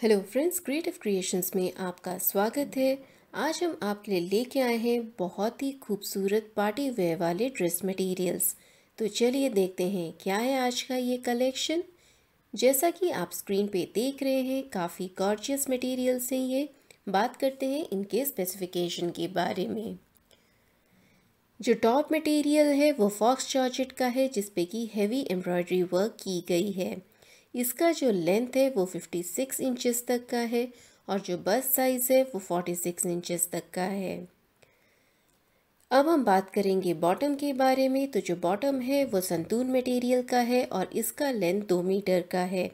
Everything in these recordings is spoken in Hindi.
हेलो फ्रेंड्स क्रिएटिव क्रिएशंस में आपका स्वागत है आज हम आपके लिए लेके आए हैं बहुत ही खूबसूरत पार्टी वेयर वाले ड्रेस मटेरियल्स तो चलिए देखते हैं क्या है आज का ये कलेक्शन जैसा कि आप स्क्रीन पे देख रहे हैं काफ़ी गॉर्जियस मटेरियल्स हैं ये बात करते हैं इनके स्पेसिफिकेशन के बारे में जो टॉप मटेरियल है वो फॉक्स जॉर्जेट का है जिसपे कि हैवी एम्ब्रॉयडरी वर्क की गई है इसका जो लेंथ है वो 56 इंचज तक का है और जो बस साइज़ है वो 46 इंचज तक का है अब हम बात करेंगे बॉटम के बारे में तो जो बॉटम है वो संतूर मटेरियल का है और इसका लेंथ दो मीटर का है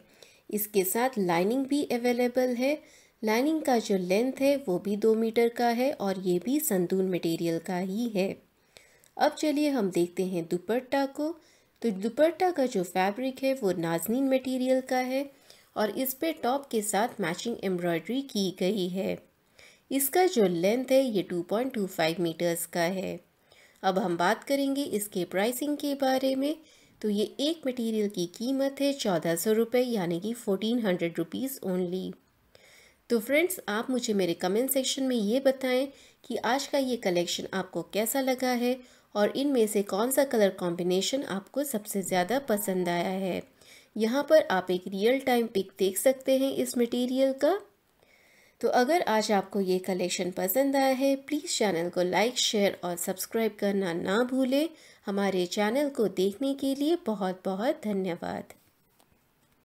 इसके साथ लाइनिंग भी अवेलेबल है लाइनिंग का जो लेंथ है वो भी दो मीटर का है और ये भी संतूर मटेरियल का ही है अब चलिए हम देखते हैं दुपट्टा को तो दुपट्टा का जो फैब्रिक है वो नाजनीन मटेरियल का है और इस पे टॉप के साथ मैचिंग एम्ब्रॉयडरी की गई है इसका जो लेंथ है ये 2.25 मीटर्स का है अब हम बात करेंगे इसके प्राइसिंग के बारे में तो ये एक मटेरियल की कीमत है चौदह सौ रुपये यानी कि फ़ोर्टीन हंड्रेड रुपीज़ ओनली तो फ्रेंड्स आप मुझे मेरे कमेंट सेक्शन में ये बताएं कि आज का ये कलेक्शन आपको कैसा लगा है और इनमें से कौन सा कलर कॉम्बिनेशन आपको सबसे ज़्यादा पसंद आया है यहाँ पर आप एक रियल टाइम पिक देख सकते हैं इस मटेरियल का तो अगर आज आपको ये कलेक्शन पसंद आया है प्लीज़ चैनल को लाइक शेयर और सब्सक्राइब करना ना भूलें हमारे चैनल को देखने के लिए बहुत बहुत धन्यवाद